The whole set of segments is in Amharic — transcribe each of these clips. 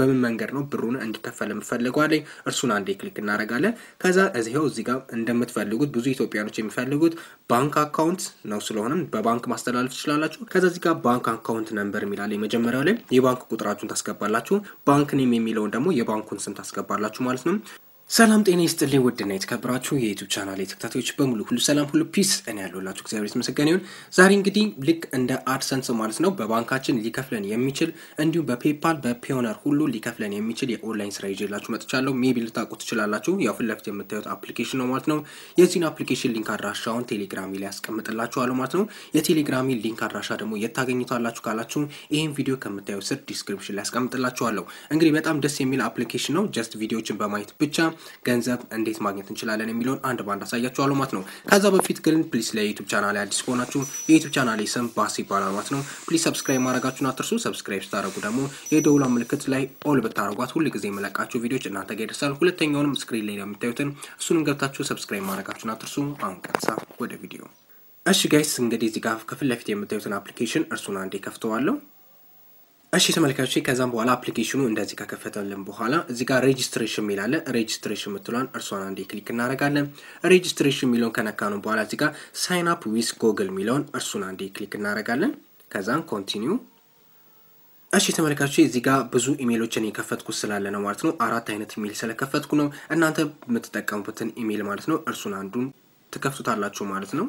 በምን መንገድ ነው ብሩን እንዲከፈል የምፈልገው አለኝ። እርሱን አንዴ ክሊክ እናደርጋለን። ከዛ እዚው እዚህ ጋር እንደምትፈልጉት ብዙ ኢትዮጵያኖች የሚፈልጉት ባንክ አካውንት ነው። ስለሆነም በባንክ ማስተላለፍ ትችላላችሁ። ከዛ እዚህ ጋር ባንክ አካውንት ነንበር የሚላለ መጀመሪያው ላይ የባንክ ቁጥራችሁን ታስገባላችሁ። ባንክ ኔም የሚለውን ደግሞ የባንኩን ስም ታስገባላችሁ ማለት ነው። ሰላም ጤና ይስጥልኝ ውድና የተከበራችሁ የዩቱብ ቻናል የተከታታዮች በሙሉ ሁሉ ሰላም ሁሉ ፒስ እኔ ያለሁላችሁ እግዚአብሔር የተመሰገነ ይሁን። ዛሬ እንግዲህ ልክ እንደ አድሰንስ ማለት ነው በባንካችን ሊከፍለን የሚችል እንዲሁም በፔፓል በፔዮነር ሁሉ ሊከፍለን የሚችል የኦንላይን ስራ ይዤላችሁ መጥቻለሁ። ሜቢ ልታውቁ ትችላላችሁ። ያው ፊት ለፊት የምታዩት አፕሊኬሽን ነው ማለት ነው። የዚህን አፕሊኬሽን ሊንክ አድራሻውን ቴሌግራሚ ላይ ያስቀምጥላችኋለሁ ማለት ነው። የቴሌግራሚ ሊንክ አድራሻ ደግሞ የታገኝቷላችሁ ካላችሁ ይህን ቪዲዮ ከምታዩ ስር ዲስክሪፕሽን ላይ ያስቀምጥላችኋለሁ። እንግዲህ በጣም ደስ የሚል አፕሊኬሽን ነው። ጀስት ቪዲዮችን በማየት ብቻ ገንዘብ እንዴት ማግኘት እንችላለን የሚለውን አንድ ባንድ አሳያችኋለሁ ማለት ነው። ከዛ በፊት ግን ፕሊስ ለዩቱብ ቻናል አዲስ ከሆናችሁ የዩቱብ ቻናል ስም ባስ ይባላል ማለት ነው። ፕሊስ ሰብስክራይብ ማድረጋችሁን አትርሱ። ሰብስክራይብ ስታደረጉ ደግሞ የደውል ምልክት ላይ ኦል ብታደረጓት ሁል ጊዜ የመለቃችሁ ቪዲዮች እናንተ ጋር ይደርሳል። ሁለተኛውንም ስክሪን ላይ የምታዩትን እሱንም ገብታችሁ ሰብስክራይብ ማድረጋችሁን አትርሱ። አሁን ቀጥታ ወደ ቪዲዮ እሺ ጋይስ እንግዲህ እዚህ ጋር ከፊት ለፊት የምታዩትን አፕሊኬሽን እርሱን አንዴ ከፍተዋለሁ። እሺ ተመልካቾች ከዛም በኋላ አፕሊኬሽኑ እንደዚህ ከከፈተልን በኋላ እዚህ ጋር ሬጅስትሬሽን የሚል ሬጅስትሬሽን የምትሏን እርሷን አንዴ ክሊክ እናደርጋለን። ሬጅስትሬሽን የሚለውን ከነካነው በኋላ እዚህ ጋር ሳይን አፕ ጎግል የሚለውን እርሱን አንዴ ክሊክ እናደርጋለን። ከዛም ኮንቲኒው እሺ ተመልካቾች እዚህ ጋር ብዙ ኢሜሎችን የከፈትኩ ስላለ ነው ማለት ነው። አራት አይነት ኢሜል ስለከፈትኩ ነው። እናንተ የምትጠቀሙበትን ኢሜል ማለት ነው እርሱን አንዱን ትከፍቱታላችሁ ማለት ነው።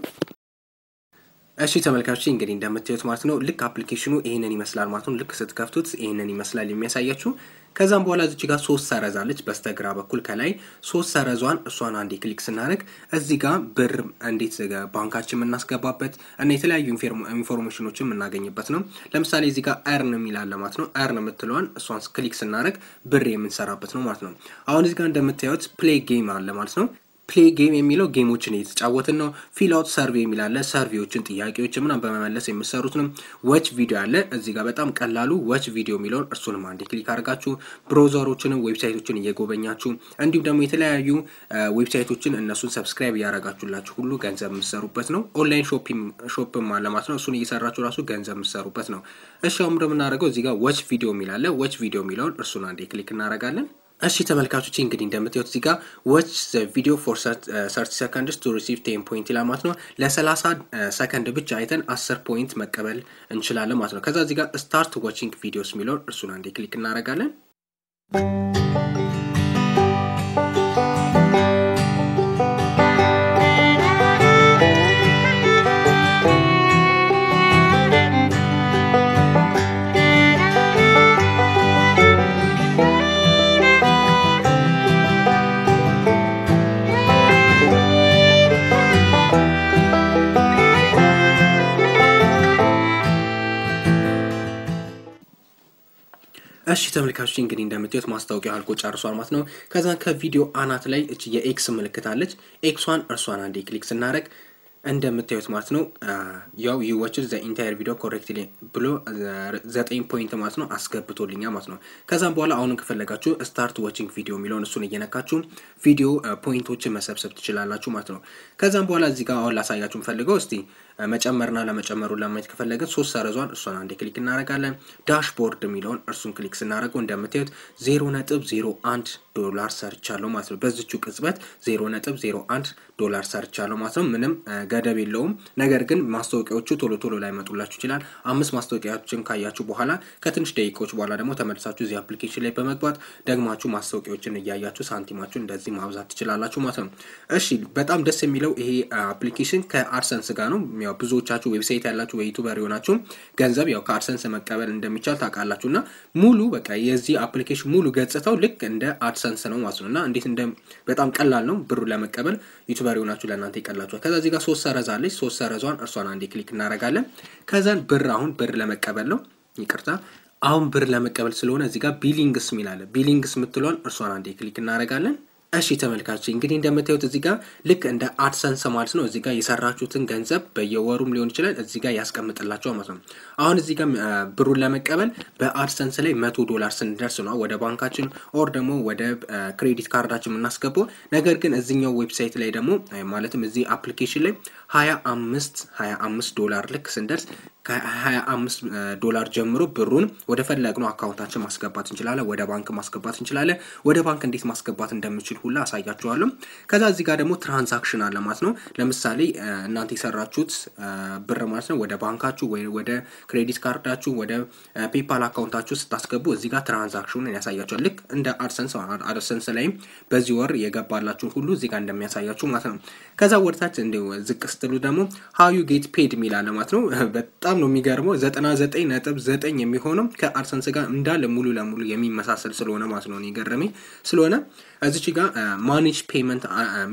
እሺ ተመልካቾች እንግዲህ እንደምታዩት ማለት ነው ልክ አፕሊኬሽኑ ይህንን ይመስላል ማለት ነው። ልክ ስትከፍቱት ይህንን ይመስላል የሚያሳያችሁ። ከዛም በኋላ እዚህ ጋር ሶስት ሰረዝ አለች በስተግራ በኩል ከላይ ሶስት ሰረዟን እሷን አንዴ ክሊክ ስናደርግ እዚህ ጋር ብር እንዴት ባንካችን የምናስገባበት እና የተለያዩ ኢንፎርሜሽኖችን የምናገኝበት ነው። ለምሳሌ እዚህ ጋር ኤርን የሚላለ ማለት ነው። ኤርን የምትለዋን እሷን ክሊክ ስናደርግ ብር የምንሰራበት ነው ማለት ነው። አሁን እዚህ ጋር እንደምታዩት ፕሌይ ጌም አለ ማለት ነው። ፕሌ ጌም የሚለው ጌሞችን እየተጫወትን ነው። ፊል አውት ሰርቬ የሚላለ ሰርቬዎችን፣ ጥያቄዎችን ምናምን በመመለስ የምሰሩት ነው። ወች ቪዲዮ ያለ እዚህ ጋር በጣም ቀላሉ ወች ቪዲዮ የሚለውን እርሱንም አንድ ክሊክ አድርጋችሁ ብሮዘሮችንም ዌብሳይቶችን እየጎበኛችሁ እንዲሁም ደግሞ የተለያዩ ዌብሳይቶችን uh, እነሱን ሰብስክራይብ እያደረጋችሁላችሁ ሁሉ ገንዘብ የምሰሩበት ነው። ኦንላይን ሾፕም አለማት ነው። እሱን እየሰራችሁ ራሱ ገንዘብ የምሰሩበት ነው። እሻውም እንደምናደርገው እዚህ ጋር ወች ቪዲዮ የሚላለ ወች ቪዲዮ የሚለውን እርሱን አንድ ክሊክ እናደርጋለን። እሺ ተመልካቾች እንግዲህ እንደምታዩት እዚህ ጋር ዎች ዘ ቪዲዮ ፎር ሰርቲ ሰከንድስ ቱ ሪሲቭ ቴን ፖይንት ይላል ማለት ነው ለሰላሳ ሰከንድ uh, ብቻ አይተን 10 ፖይንት መቀበል እንችላለን ማለት ነው። ከዛ እዚህ ጋር ስታርት ዋቺንግ ቪዲዮስ የሚለውን እርሱን አንዴ ክሊክ እናደርጋለን። እሺ ተመልካቾች እንግዲህ እንደምታዩት ማስታወቂያው አልቆ ጨርሷል ማለት ነው። ከዛ ከቪዲዮ አናት ላይ እች የኤክስ ምልክት አለች። ኤክሷን እርሷን አንዴ ክሊክ ስናደረግ እንደምታዩት ማለት ነው ያው ይወችል ዘ ኢንታየር ቪዲዮ ኮሬክትሊ ብሎ ዘጠኝ ፖይንት ማለት ነው አስገብቶልኛ ማለት ነው። ከዛም በኋላ አሁን ከፈለጋችሁ ስታርት ዎችንግ ቪዲዮ የሚለውን እሱን እየነካችሁ ቪዲዮ ፖይንቶችን መሰብሰብ ትችላላችሁ ማለት ነው። ከዛም በኋላ እዚህ ጋር አሁን ላሳያችሁ የምፈልገው እስቲ መጨመርና ለመጨመሩ ለማየት ከፈለገን ሶስት ሰረዟን እሷን አንዴ ክሊክ እናደርጋለን። ዳሽቦርድ የሚለውን እርሱን ክሊክ ስናደርገው እንደምታዩት ዜሮ ነጥብ ዜሮ አንድ ዶላር ሰርቻለሁ ማለት ነው። በዚቹ ቅጽበት ዜሮ ነጥብ ዜሮ አንድ ዶላር ሰርቻለሁ ማለት ነው። ምንም ገደብ የለውም። ነገር ግን ማስታወቂያዎቹ ቶሎ ቶሎ ላይመጡላችሁ ይችላል። አምስት ማስታወቂያዎችን ካያችሁ በኋላ ከትንሽ ደቂቃዎች በኋላ ደግሞ ተመልሳችሁ እዚህ አፕሊኬሽን ላይ በመግባት ደግማችሁ ማስታወቂያዎችን እያያችሁ ሳንቲማችሁ እንደዚህ ማብዛት ትችላላችሁ ማለት ነው። እሺ በጣም ደስ የሚለው ይሄ አፕሊኬሽን ከአርሰንስ ጋር ነው። ያው ብዙዎቻችሁ ዌብሳይት ያላችሁ ዩቱበር የሆናችሁ ገንዘብ ያው ከአርሰንስ መቀበል እንደሚቻል ታውቃላችሁ እና ሙሉ በቃ የዚህ አፕሊኬሽን ሙሉ ገጽታው ልክ እንደ አርሰንስ ነው ማለት ነው እና እንዴት እንደ በጣም ቀላል ነው ብሩ ለመቀበል ዩቱበር ነባር ሆናችሁ ለእናንተ ይቀላችኋል። ከዛ እዚህ ጋር ሶስት ሰረዝ አለች። ሶስት ሰረዟን እርሷን አንዴ ክሊክ እናደርጋለን። ከዛን ብር አሁን ብር ለመቀበል ነው፣ ይቅርታ አሁን ብር ለመቀበል ስለሆነ እዚህ ጋር ቢሊንግስ የሚል አለ። ቢሊንግስ የምትለዋን እርሷን አንዴ ክሊክ እናደርጋለን። እሺ ተመልካች እንግዲህ እንደምታዩት እዚህ ጋር ልክ እንደ አድሰንስ ማለት ነው። እዚህ ጋር የሰራችሁትን ገንዘብ በየወሩም ሊሆን ይችላል እዚህ ጋር ያስቀምጥላቸው ማለት ነው። አሁን እዚህ ጋር ብሩን ለመቀበል በአድሰንስ ላይ መቶ ዶላር ስንደርስ ነው ወደ ባንካችን ኦር ደግሞ ወደ ክሬዲት ካርዳችን የምናስገባው። ነገር ግን እዚኛው ዌብሳይት ላይ ደግሞ ማለትም እዚህ አፕሊኬሽን ላይ ሀያ አምስት ሀያ አምስት ዶላር ልክ ስንደርስ ከ25 ዶላር ጀምሮ ብሩን ወደ ፈለግነው አካውንታችን ማስገባት እንችላለን። ወደ ባንክ ማስገባት እንችላለን። ወደ ባንክ እንዴት ማስገባት እንደምችል ሁላ አሳያችኋለሁ። ከዛ እዚህ ጋር ደግሞ ትራንዛክሽን አለ ማለት ነው። ለምሳሌ እናንተ የሰራችሁት ብር ማለት ነው ወደ ባንካችሁ ወይ ወደ ክሬዲት ካርዳችሁ ወደ ፔፓል አካውንታችሁ ስታስገቡ እዚህ ጋር ትራንዛክሽኑን ያሳያችኋል። ልክ እንደ አድሰንስ አድሰንስ ላይም በዚህ ወር የገባላችሁን ሁሉ እዚህ ጋር እንደሚያሳያችሁ ማለት ነው። ከዛ ወደታች እንዲሁ ዝቅ ስትሉ ደግሞ ሀዩ ጌት ፔድ የሚል አለ ማለት ነው በጣም በጣም ነው የሚገርመው። ዘጠና ዘጠኝ ነጥብ ዘጠኝ የሚሆነው ከአርሰን ስጋ እንዳለ ሙሉ ለሙሉ የሚመሳሰል ስለሆነ ማለት ነው የገረመኝ ስለሆነ እዚች ጋር ማኔጅ ፔመንት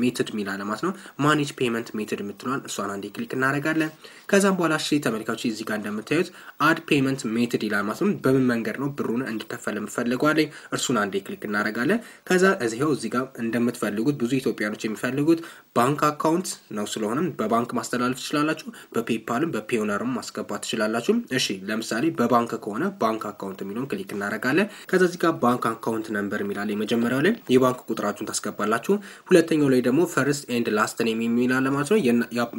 ሜትድ ሚል አለማት ነው። ማኔጅ ፔመንት ሜትድ የምትሏን እሷን አንዴ ክሊክ እናደርጋለን። ከዛም በኋላ እሺ ተመልካቾች እዚ ጋር እንደምታዩት አድ ፔመንት ሜትድ ይላል ማለት ነው። በምን መንገድ ነው ብሩን እንዲከፈል የምፈልገዋለኝ እርሱን አንዴ ክሊክ እናደርጋለን። ከዛ እዚው እዚ ጋር እንደምትፈልጉት ብዙ ኢትዮጵያኖች የሚፈልጉት ባንክ አካውንት ነው። ስለሆነም በባንክ ማስተላለፍ ትችላላችሁ። በፔፓልም በፔዮነርም ማስገባት ትችላላችሁ። እሺ ለምሳሌ በባንክ ከሆነ ባንክ አካውንት የሚለውን ክሊክ እናደርጋለን። ከዛ እዚ ጋር ባንክ አካውንት ነንበር የሚላለ የመጀመሪያው ላይ የባንክ ስልክ ቁጥራችሁን ታስገባላችሁ። ሁለተኛው ላይ ደግሞ ፈርስት ኤንድ ላስት ኔም የሚል ማለት ነው።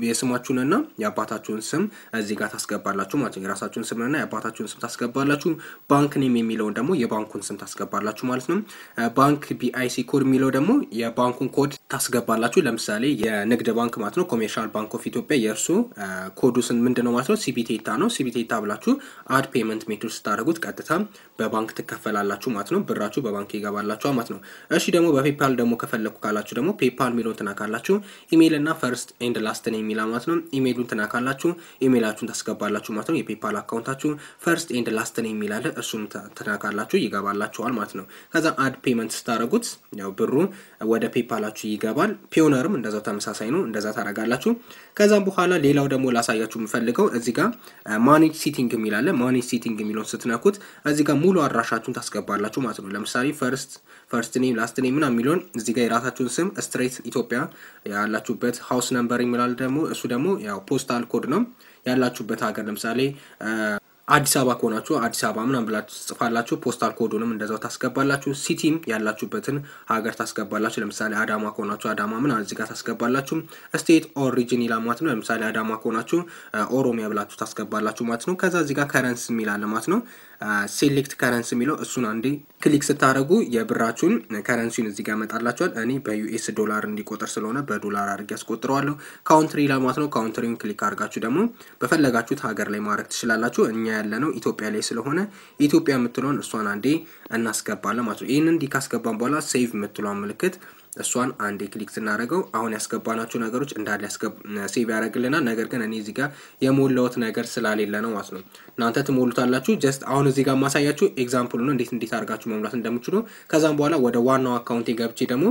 የስማችሁንና የአባታችሁን ስም እዚህ ጋር ታስገባላችሁ ማለት ነው። የራሳችሁን ስምና የአባታችሁን ስም ታስገባላችሁ። ባንክ ኔም የሚለውን ደግሞ የባንኩን ስም ታስገባላችሁ ማለት ነው። ባንክ ቢአይሲ ኮድ የሚለው ደግሞ የባንኩን ኮድ ታስገባላችሁ። ለምሳሌ የንግድ ባንክ ማለት ነው ኮሜርሻል ባንክ ኦፍ ኢትዮጵያ የእርሱ ኮዱ ምንድን ነው ማለት ነው። ሲቢቴታ ነው። ሲቢቴታ ብላችሁ አድ ፔመንት ሜቶድ ስታደርጉት ቀጥታ በባንክ ትከፈላላችሁ ማለት ነው። ብራችሁ በባንክ ይገባላችኋል ማለት ነው። እሺ ደግሞ በፔፓል ደግሞ ከፈለግኩ ካላችሁ ደግሞ ፔፓል የሚለውን ትናካላችሁ። ካላችሁ ኢሜይል እና ፈርስት ኤንድ ላስትን የሚል ማለት ነው። ኢሜይሉን ትናካላችሁ፣ ካላችሁ ኢሜይላችሁን ታስገባላችሁ ማለት ነው። የፔፓል አካውንታችሁ ፈርስት ኤንድ ላስትን የሚል አለ። እሱን እንትና ይገባላችኋል ማለት ነው። ከዛ አድ ፔመንት ስታደረጉት ያው ብሩ ወደ ፔፓላችሁ ይገባል። ፒዮነርም እንደዛው ተመሳሳይ ነው። እንደዛ ታደረጋላችሁ። ከዛም በኋላ ሌላው ደግሞ ላሳያችሁ የምፈልገው እዚህ ጋር ማኔጅ ሲቲንግ የሚል አለ። ማኔጅ ሲቲንግ የሚለውን ስትነኩት እዚህ ጋር ሙሉ አድራሻችሁን ታስገባላችሁ ማለት ነው። ለምሳሌ ፈርስት ፈርስት ኔም ላስት ኔም ምናምን የሚለውን እዚህ ጋር የራሳችሁን ስም ስትሬት ኢትዮጵያ ያላችሁበት ሀውስ ነምበር የሚላል ደግሞ እሱ ደግሞ ያው ፖስታል ኮድ ነው ያላችሁበት ሀገር ለምሳሌ አዲስ አበባ ከሆናችሁ አዲስ አበባ ምናም ብላችሁ ትጽፋላችሁ። ፖስታል ኮዱንም እንደዛው ታስገባላችሁ። ሲቲም ያላችሁበትን ሀገር ታስገባላችሁ። ለምሳሌ አዳማ ከሆናችሁ አዳማ ምን እዚህ ጋር ታስገባላችሁ። ስቴት ኦሪጂን ይላል ማለት ነው። ለምሳሌ አዳማ ከሆናችሁ ኦሮሚያ ብላችሁ ታስገባላችሁ ማለት ነው። ከዛ እዚህ ጋር ከረንስ የሚላለ ማለት ነው። ሴሌክት ከረንስ የሚለው እሱን አንዴ ክሊክ ስታደረጉ የብራችሁን ከረንሲን እዚህ ጋር መጣላችኋል። እኔ በዩኤስ ዶላር እንዲቆጠር ስለሆነ በዶላር አድርጌ ያስቆጥረዋለሁ። ካውንትሪ ለማለት ነው። ካውንትሪውን ክሊክ አድርጋችሁ ደግሞ በፈለጋችሁት ሀገር ላይ ማድረግ ትችላላችሁ። እኛ ያለነው ኢትዮጵያ ላይ ስለሆነ ኢትዮጵያ የምትለውን እሷን አንዴ እናስገባለን ማለት ነው። ይህንን እንዲህ ካስገባን በኋላ ሴቭ የምትለውን ምልክት እሷን አንዴ ክሊክ ስናደርገው አሁን ያስገባናቸው ነገሮች እንዳለ ሴቭ ያደርግልናል። ነገር ግን እኔ እዚህ ጋር የሞላሁት ነገር ስላሌለ ነው ማለት ነው። እናንተ ትሞሉታላችሁ። ጀስት አሁን እዚህ ጋር ማሳያችሁ ኤግዛምፕሉ ነው፣ እንዴት እንዴት አድርጋችሁ መሙላት እንደምችሉ። ከዛም በኋላ ወደ ዋናው አካውንቴ ገብቼ ደግሞ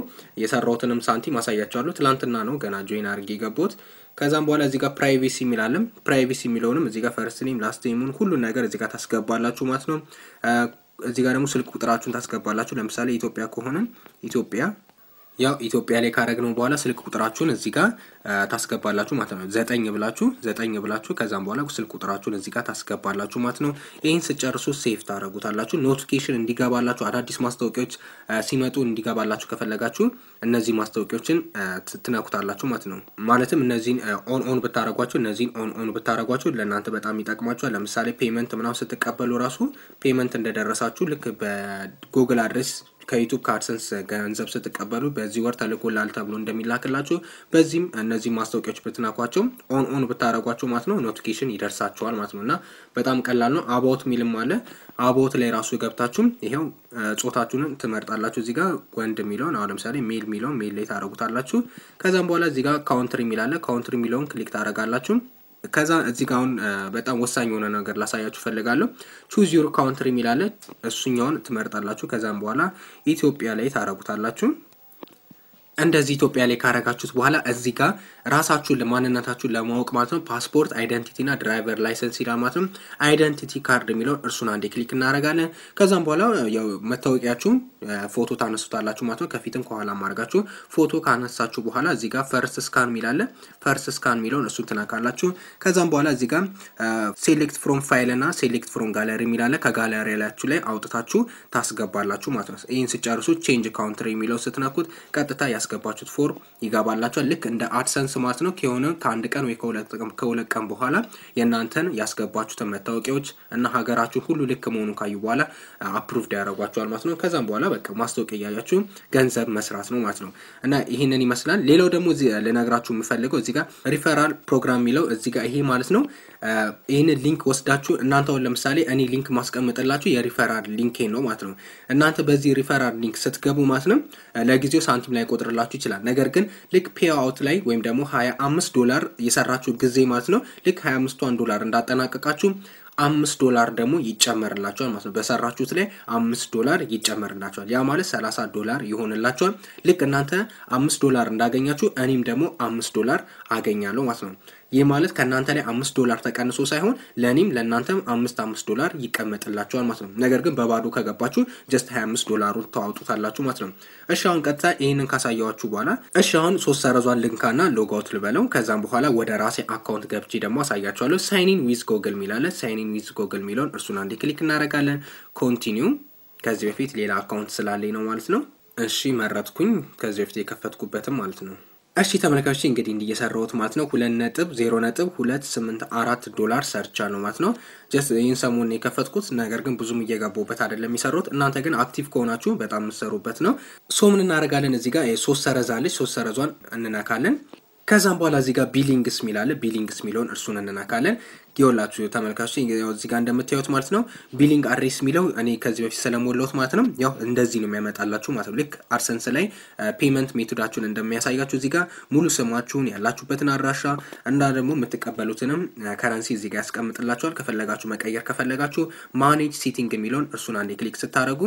የሰራሁትንም ሳንቲም አሳያችኋለሁ። ትላንትና ነው ገና ጆይን አድርጌ የገባሁት። ከዛም በኋላ እዚህ ጋር ፕራይቬሲ የሚላለም ፕራይቬሲ የሚለውንም እዚህ ጋር ፈርስት ኔም ላስት ኔሙን ሁሉን ነገር እዚህ ጋር ታስገባላችሁ ማለት ነው። እዚህ ጋር ደግሞ ስልክ ቁጥራችሁን ታስገባላችሁ። ለምሳሌ ኢትዮጵያ ከሆነን ኢትዮጵያ ያው ኢትዮጵያ ላይ ካረግነው በኋላ ስልክ ቁጥራችሁን እዚህ ጋር ታስገባላችሁ ማለት ነው። ዘጠኝ ብላችሁ ዘጠኝ ብላችሁ ከዛም በኋላ ስልክ ቁጥራችሁን እዚህ ጋር ታስገባላችሁ ማለት ነው። ይህን ስጨርሱ ሴፍ ታደረጉታላችሁ። ኖቲፊኬሽን እንዲገባላችሁ አዳዲስ ማስታወቂያዎች ሲመጡ እንዲገባላችሁ ከፈለጋችሁ እነዚህ ማስታወቂያዎችን ትነኩታላችሁ ማለት ነው። ማለትም እነዚህን ኦን ኦን ብታረጓቸው እነዚህን ኦን ኦን ብታረጓቸው ለእናንተ በጣም ይጠቅማችኋል። ለምሳሌ ፔመንት ምናምን ስትቀበሉ ራሱ ፔመንት እንደደረሳችሁ ልክ በጉግል አድሬስ ከዩቱብ ከአድሰንስ ገንዘብ ስትቀበሉ በዚህ ወር ተልኮላል ተብሎ እንደሚላክላችሁ በዚህም እነዚህ ማስታወቂያዎች ብትነኳቸው ኦን ኦን ብታደረጓቸው ማለት ነው ኖቲኬሽን ይደርሳቸዋል ማለት ነው እና በጣም ቀላል ነው። አባውት ሚልም አለ። አባውት ላይ ራሱ ገብታችሁም ይሄው ጾታችሁንም ትመርጣላችሁ። እዚህ ጋር ወንድ የሚለውን አሁን ለምሳሌ ሜል የሚለውን ሜል ላይ ታደረጉታላችሁ። ከዛም በኋላ እዚህ ጋር ካውንትሪ አለ። ካውንትሪ የሚለውን ክሊክ ታደረጋላችሁ። ከዛ እዚህ ጋ አሁን በጣም ወሳኝ የሆነ ነገር ላሳያችሁ ፈልጋለሁ። ቹዝ ዩር ካውንትሪ የሚላለ እሱኛውን ትመርጣላችሁ። ከዛም በኋላ ኢትዮጵያ ላይ ታረጉታላችሁ። እንደዚህ ኢትዮጵያ ላይ ካረጋችሁት በኋላ እዚህ ጋር ራሳችሁን ለማንነታችሁን ለማወቅ ማለት ነው ፓስፖርት አይደንቲቲ ና ድራይቨር ላይሰንስ ይላል ማለት ነው። አይደንቲቲ ካርድ የሚለውን እርሱን አንዴ ክሊክ እናደርጋለን። ከዛም በኋላ መታወቂያችሁን ፎቶ ታነሱታላችሁ ማለት ነው። ከፊትም ከኋላ ማድረጋችሁ ፎቶ ካነሳችሁ በኋላ እዚህ ጋር ፈርስት ስካን የሚላለ ፈርስት ስካን የሚለውን እሱን ትናካላችሁ ከዛም በኋላ እዚህ ጋር ሴሌክት ፍሮም ፋይል ና ሴሌክት ፍሮም ጋለሪ የሚላለ ከጋለሪ ላችሁ ላይ አውጥታችሁ ታስገባላችሁ ማለት ነው። ይህን ስጨርሱ ቼንጅ ካውንትሪ የሚለው ስትነኩት ቀጥታ ያስ ያስገባችሁት ፎር ይገባላችኋል። ልክ እንደ አድሰንስ ማለት ነው። ከሆነ ከአንድ ቀን ወይ ከሁለት ቀን በኋላ የእናንተን ያስገባችሁትን መታወቂያዎች እና ሀገራችሁን ሁሉ ልክ መሆኑን ካዩ በኋላ አፕሩቭድ ያደረጓቸዋል ማለት ነው። ከዛም በኋላ በቃ ማስታወቂያ እያያችሁ ገንዘብ መስራት ነው ማለት ነው እና ይህንን ይመስላል። ሌላው ደግሞ ልነግራችሁ የምፈልገው እዚህ ጋር ሪፈራል ፕሮግራም የሚለው እዚህ ጋር ይሄ ማለት ነው። ይህንን ሊንክ ወስዳችሁ እናንተውን ለምሳሌ እኔ ሊንክ ማስቀምጥላችሁ የሪፈራል ሊንኬ ነው ማለት ነው። እናንተ በዚህ ሪፈራል ሊንክ ስትገቡ ማለት ነው ለጊዜው ሳንቲም ላይ ቆጥርላ ሊጨምርላችሁ ይችላል። ነገር ግን ልክ ፔይ ላይ ወይም ደግሞ 25 ዶላር የሰራችሁ ጊዜ ማለት ነው ልክ 25ቷን ዶላር እንዳጠናቀቃችሁ አምስት ዶላር ደግሞ ይጨመርላቸዋል ማለት ነው። በሰራችሁት ላይ አምስት ዶላር ይጨመርላቸዋል። ያ ማለት ሰላሳ ዶላር ይሆንላቸዋል። ልክ እናንተ አምስት ዶላር እንዳገኛችሁ እኔም ደግሞ አምስት ዶላር አገኛለሁ ማለት ነው። ይህ ማለት ከእናንተ ላይ አምስት ዶላር ተቀንሶ ሳይሆን ለእኔም ለእናንተም አምስት አምስት ዶላር ይቀመጥላቸዋል ማለት ነው። ነገር ግን በባዶ ከገባችሁ ጀስት አምስት ዶላሩን ተዋውጡታላችሁ ማለት ነው። እሺ አሁን ቀጥታ ይህንን ካሳያችሁ በኋላ እሺ አሁን ሶስት ሰረዟን ልንካና ሎጋውት ልበለው። ከዛም በኋላ ወደ ራሴ አካውንት ገብቼ ደግሞ አሳያችኋለሁ። ሳይኒን ዊዝ ጎግል ሚላለ ሳይኒን ዊዝ ጎግል ሚለውን እርሱን አንዴ ክሊክ እናደርጋለን። ኮንቲኒው ከዚህ በፊት ሌላ አካውንት ስላለኝ ነው ማለት ነው። እሺ መረጥኩኝ ከዚህ በፊት የከፈትኩበትም ማለት ነው። እሺ ተመልካቾች እንግዲህ እየሰራሁት ማለት ነው ሁለት ነጥብ ዜሮ ነጥብ ሁለት ስምንት አራት ዶላር ሰርቻለሁ ማለት ነው። ጀስት ይህን ሰሞን የከፈትኩት ነገር ግን ብዙም እየገባሁበት አይደለም የሚሰሩት። እናንተ ግን አክቲቭ ከሆናችሁ በጣም የምትሰሩበት ነው። ሶ ምን እናደርጋለን እዚህ ጋር ሶስት ሰረዛለች ሶስት ሰረዟን እንነካለን። ከዛም በኋላ እዚህ ጋር ቢሊንግስ የሚላለ ቢሊንግስ የሚለውን እርሱን እንነካለን። የወላችሁ ተመልካች ያው እዚህ ጋር እንደምታዩት ማለት ነው ቢሊንግ አድሬስ የሚለው እኔ ከዚህ በፊት ስለሞላሁት ማለት ነው ያው እንደዚህ ነው የሚያመጣላችሁ ማለት ነው። ልክ አርሰንስ ላይ ፔመንት ሜቶዳችሁን እንደሚያሳያችሁ እዚህ ጋር ሙሉ ስማችሁን፣ ያላችሁበትን አድራሻ እና ደግሞ የምትቀበሉትንም ከረንሲ እዚህ ጋር ያስቀምጥላችኋል። ከፈለጋችሁ መቀየር ከፈለጋችሁ ማኔጅ ሴቲንግ የሚለውን እርሱን አንዴ ክሊክ ስታደረጉ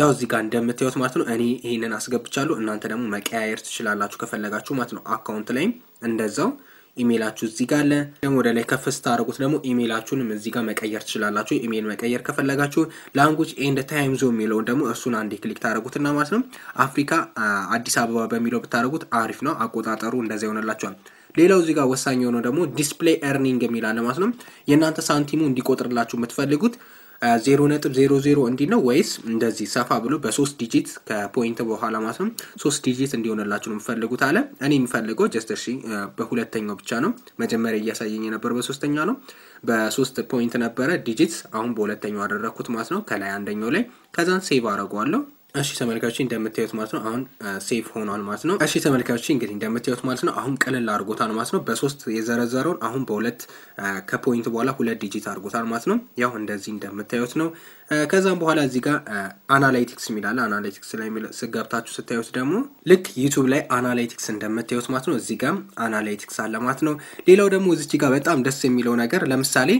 ያው እዚህ ጋር እንደምታዩት ማለት ነው እኔ ይህንን አስገብቻለሁ። እናንተ ደግሞ መቀያየር ትችላላችሁ ከፈለጋችሁ ማለት ነው አካውንት ላይም እንደዛው ኢሜይላችሁ እዚህ ጋር አለ። ደግሞ ወደ ላይ ከፍ ስታደርጉት ደግሞ ኢሜይላችሁንም እዚህ ጋር መቀየር ትችላላችሁ። ኢሜይል መቀየር ከፈለጋችሁ ላንጉጅ ኤንድ ታይም ዞን የሚለውን ደግሞ እሱን አንዴ ክሊክ ታደርጉትና ማለት ነው አፍሪካ አዲስ አበባ በሚለው ብታደርጉት አሪፍ ነው። አቆጣጠሩ እንደዚ ይሆንላችኋል። ሌላው እዚህ ጋር ወሳኝ የሆነው ደግሞ ዲስፕሌይ ኤርኒንግ የሚላለ ማለት ነው። የእናንተ ሳንቲሙ እንዲቆጥርላችሁ የምትፈልጉት ዜሮ ነጥብ ዜሮ ዜሮ እንዲህ ነው ወይስ እንደዚህ ሰፋ ብሎ በሶስት ዲጂት ከፖይንት በኋላ ማለት ነው ሶስት ዲጂት እንዲሆንላችሁ ነው የምፈልጉት አለ። እኔ የምፈልገው ጀስት እሺ በሁለተኛው ብቻ ነው። መጀመሪያ እያሳየኝ የነበረው በሶስተኛ ነው። በሶስት ፖይንት ነበረ ዲጂት፣ አሁን በሁለተኛው አደረግኩት ማለት ነው። ከላይ አንደኛው ላይ ከዛን ሴቭ አረጓለሁ። እሺ ተመልካቾች እንደምታዩት ማለት ነው አሁን ሴፍ ሆኗል ማለት ነው። እሺ ተመልካቾች እንግዲህ እንደምታዩት ማለት ነው አሁን ቀለል አድርጎታል ማለት ነው። በሶስት የዘረዘረውን አሁን በሁለት ከፖይንት በኋላ ሁለት ዲጂት አድርጎታል ማለት ነው። ያው እንደዚህ እንደምታዩት ነው። ከዛም በኋላ እዚህ ጋር አናላይቲክስ የሚላለ አናላይቲክስ ላይ ስገብታችሁ ስታዩት ደግሞ ልክ ዩቱብ ላይ አናላይቲክስ እንደምታዩት ማለት ነው። እዚህ ጋር አናላይቲክስ አለ ማለት ነው። ሌላው ደግሞ እዚች ጋር በጣም ደስ የሚለው ነገር ለምሳሌ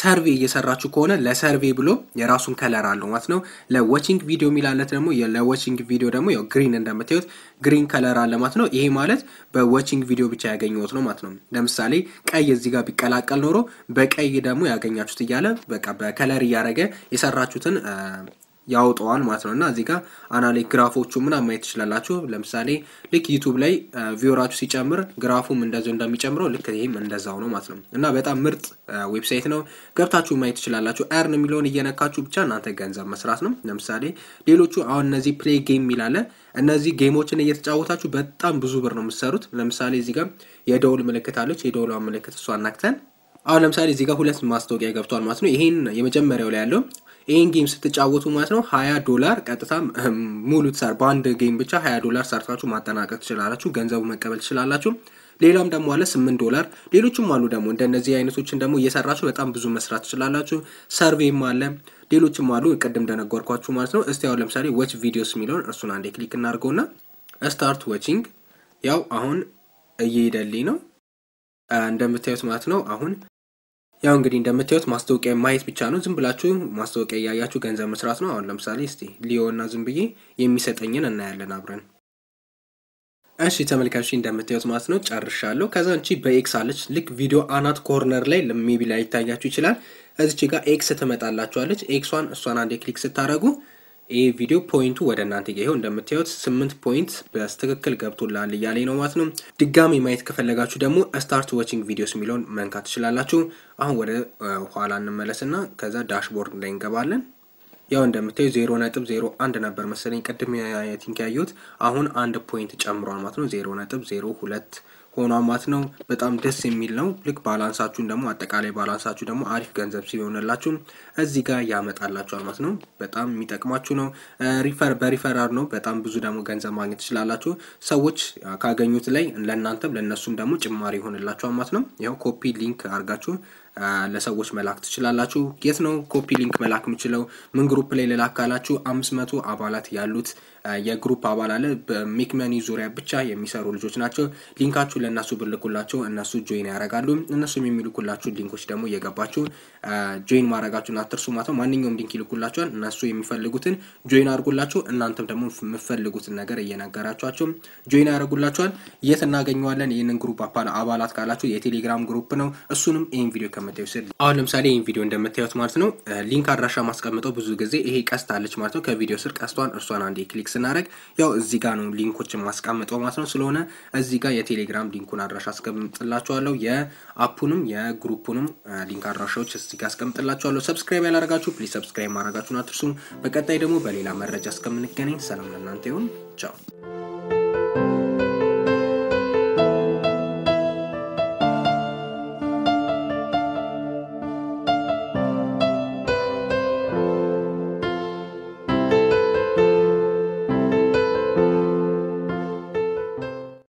ሰርቬ እየሰራችሁ ከሆነ ለሰርቬ ብሎ የራሱን ከለር አለው ማለት ነው። ለዋቺንግ ቪዲዮ የሚላለት ደግሞ ለዋቺንግ ቪዲዮ ደግሞ ያው ግሪን እንደምታዩት ግሪን ከለር አለ ማለት ነው። ይሄ ማለት በዋቺንግ ቪዲዮ ብቻ ያገኘሁት ነው ማለት ነው። ለምሳሌ ቀይ እዚህ ጋር ቢቀላቀል ኖሮ በቀይ ደግሞ ያገኛችሁት እያለ በቃ በከለር እያደረገ የሰራችሁትን ያውጠዋል ማለት ነው እና እዚህ ጋር ግራፎቹ ምናምን ማየት ትችላላችሁ። ለምሳሌ ልክ ዩቱብ ላይ ቪወራችሁ ሲጨምር ግራፉም እንደዚ እንደሚጨምረው ልክ ይህም እንደዛው ነው ማለት ነው እና በጣም ምርጥ ዌብሳይት ነው። ገብታችሁ ማየት ትችላላችሁ። ኤርን የሚለውን እየነካችሁ ብቻ እናንተ ገንዘብ መስራት ነው። ለምሳሌ ሌሎቹ አሁን እነዚህ ፕሌይ ጌም ይላለ እነዚህ ጌሞችን እየተጫወታችሁ በጣም ብዙ ብር ነው የምትሰሩት። ለምሳሌ እዚህ ጋር የደውል ምልክት አለች። የደውሏ ምልክት እሷ ናክተን። አሁን ለምሳሌ እዚህ ጋር ሁለት ማስታወቂያ ገብቷል ማለት ነው። ይሄን የመጀመሪያው ላይ ያለው ይህን ጌም ስትጫወቱ ማለት ነው ሀያ ዶላር ቀጥታ ሙሉ ትሳር በአንድ ጌም ብቻ ሀያ ዶላር ሰርታችሁ ማጠናቀቅ ትችላላችሁ። ገንዘቡ መቀበል ትችላላችሁ። ሌላም ደግሞ አለ ስምንት ዶላር ሌሎችም አሉ ደግሞ እንደነዚህ አይነቶችን ደግሞ እየሰራችሁ በጣም ብዙ መስራት ትችላላችሁ። ሰርቬም አለ ሌሎችም አሉ ቅድም እንደነገርኳችሁ ማለት ነው። እስቲ አሁን ለምሳሌ ወች ቪዲዮስ የሚለውን እርሱን አንዴ ክሊክ እናድርገውና ስታርት ወቺንግ ያው አሁን እየሄደልኝ ነው እንደምታዩት ማለት ነው አሁን ያው እንግዲህ እንደምታዩት ማስታወቂያ ማየት ብቻ ነው። ዝም ብላችሁ ማስታወቂያ እያያችሁ ገንዘብ መስራት ነው። አሁን ለምሳሌ እስቲ ሊዮ እና ዝም ብዬ የሚሰጠኝን እናያለን አብረን። እሺ ተመልካች እንደምታዩት ማለት ነው ጨርሻለሁ። ከዛ እንቺ በኤክስ አለች ልክ ቪዲዮ አናት ኮርነር ላይ ሜቢ ላይ ይታያችሁ ይችላል። እዚች ጋር ኤክስ ትመጣላችኋለች። ኤክሷን እሷን አንዴ ክሊክ ስታደረጉ ይህ ቪዲዮ ፖይንቱ ወደ እናንተ ይኸው እንደምታዩት ስምንት ፖይንት በትክክል ገብቶላል እያለኝ ነው ማለት ነው። ድጋሚ ማየት ከፈለጋችሁ ደግሞ ስታርት ዋቺንግ ቪዲዮስ የሚለውን መንካት ትችላላችሁ። አሁን ወደ ኋላ እንመለስና ከዛ ዳሽቦርድ ላይ እንገባለን። ያው እንደምታዩ ዜሮ ነጥብ ዜሮ አንድ ነበር መሰለኝ ቅድም ቲንክ ያየሁት አሁን አንድ ፖይንት ጨምሯል ማለት ነው። ዜሮ ነጥብ ዜሮ ሁለት ሆኗል ማለት ነው። በጣም ደስ የሚል ነው። ልክ ባላንሳችሁን ደግሞ አጠቃላይ ባላንሳችሁ ደግሞ አሪፍ ገንዘብ ሲሆንላችሁ እዚህ ጋር ያመጣላችኋል ማለት ነው። በጣም የሚጠቅማችሁ ነው። ሪፈር በሪፈራር ነው በጣም ብዙ ደግሞ ገንዘብ ማግኘት ትችላላችሁ። ሰዎች ካገኙት ላይ ለእናንተም ለእነሱም ደግሞ ጭማሪ ይሆንላችኋል ማለት ነው። ያው ኮፒ ሊንክ አድርጋችሁ ለሰዎች መላክ ትችላላችሁ። የት ነው ኮፒ ሊንክ መላክ የምችለው? ምን ግሩፕ ላይ ልላክ ካላችሁ አምስት መቶ አባላት ያሉት የግሩፕ አባል አለ። በሚክመኒ ዙሪያ ብቻ የሚሰሩ ልጆች ናቸው። ሊንካችሁ ለእነሱ ብልኩላቸው እነሱ ጆይን ያደርጋሉ። እነሱም የሚልኩላችሁ ሊንኮች ደግሞ እየገባችሁ ጆይን ማድረጋችሁን አትርሱ። ማለት ማንኛውም ሊንክ ይልኩላችኋል። እነሱ የሚፈልጉትን ጆይን አድርጉላቸው እናንተም ደግሞ የምፈልጉትን ነገር እየነገራችኋቸው ጆይን ያደርጉላችኋል። የት እናገኘዋለን? ይህንን ግሩፕ አባላት ካላችሁ የቴሌግራም ግሩፕ ነው። እሱንም ይህን ቪዲዮ ከምታዩ ስል አሁን ለምሳሌ ይህን ቪዲዮ እንደምታዩት ማለት ነው ሊንክ አድራሻ ማስቀምጠው ብዙ ጊዜ ይሄ ቀስት አለች ማለት ነው። ከቪዲዮ ስር ቀስቷን እርሷን አንዴ ክሊክ ክሊክ ስናደረግ ያው እዚህ ጋር ነው ሊንኮችን ማስቀምጠው ማለት ነው። ስለሆነ እዚህ ጋር የቴሌግራም ሊንኩን አድራሻ አስቀምጥላችኋለሁ። የአፑንም የግሩፑንም ሊንክ አድራሻዎች እዚህ ጋር አስቀምጥላችኋለሁ። ሰብስክራይብ ያላረጋችሁ ፕሊዝ ሰብስክራይብ ማድረጋችሁን አትርሱም። በቀጣይ ደግሞ በሌላ መረጃ እስከምንገናኝ ሰላም ለእናንተ ይሁን። ቻው